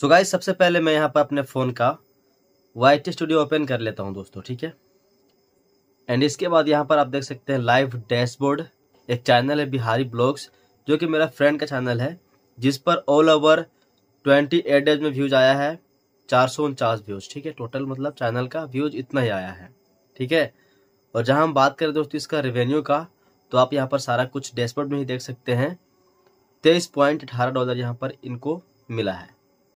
सो so सबसे पहले मैं यहाँ पर अपने फ़ोन का वाई टी स्टूडियो ओपन कर लेता हूँ दोस्तों ठीक है एंड इसके बाद यहाँ पर आप देख सकते हैं लाइव डैशबोर्ड एक चैनल है बिहारी ब्लॉग्स जो कि मेरा फ्रेंड का चैनल है जिस पर all over twenty eight days में व्यूज आया है चार सौ उनचास व्यूज ठीक है टोटल मतलब चैनल का व्यूज इतना ही आया है ठीक है और जहाँ हम बात करें दोस्तों इसका रेवेन्यू का तो आप यहाँ पर सारा कुछ डैशबोर्ड में ही देख सकते हैं तेईस पॉइंट अठारह डॉलर यहाँ पर इनको मिला है